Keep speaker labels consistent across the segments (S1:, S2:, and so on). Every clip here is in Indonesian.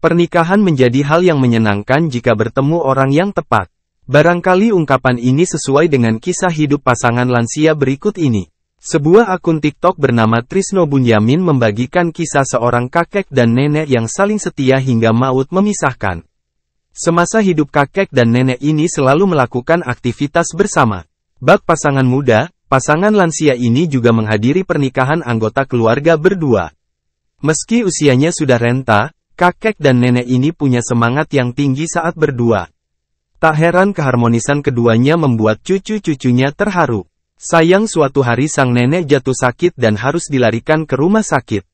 S1: Pernikahan menjadi hal yang menyenangkan jika bertemu orang
S2: yang tepat. Barangkali ungkapan ini sesuai dengan kisah hidup pasangan lansia berikut ini. Sebuah akun TikTok bernama Trisno Bunyamin membagikan kisah seorang kakek dan nenek yang saling setia hingga maut memisahkan. Semasa hidup kakek dan nenek ini selalu melakukan aktivitas bersama. Bak pasangan muda, pasangan lansia ini juga menghadiri pernikahan anggota keluarga berdua. Meski usianya sudah renta, Kakek dan nenek ini punya semangat yang tinggi saat berdua. Tak heran keharmonisan keduanya membuat cucu-cucunya terharu. Sayang suatu hari sang nenek jatuh sakit dan harus dilarikan ke rumah sakit.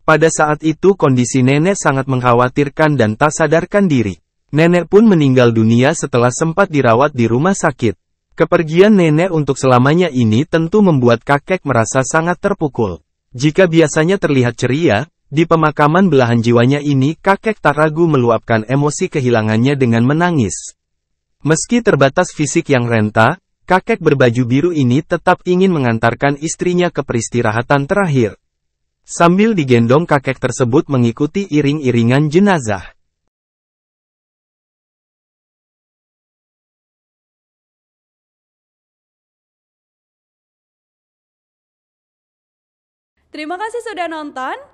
S2: Pada saat itu kondisi nenek sangat mengkhawatirkan dan tak sadarkan diri. Nenek pun meninggal dunia setelah sempat dirawat di rumah sakit. Kepergian nenek untuk selamanya ini tentu membuat kakek merasa sangat terpukul. Jika biasanya terlihat ceria, di pemakaman belahan jiwanya ini kakek tak ragu meluapkan emosi kehilangannya dengan menangis. Meski terbatas fisik yang renta, kakek berbaju biru ini tetap ingin mengantarkan istrinya ke peristirahatan terakhir. Sambil digendong kakek tersebut
S1: mengikuti iring-iringan jenazah. Terima kasih sudah nonton.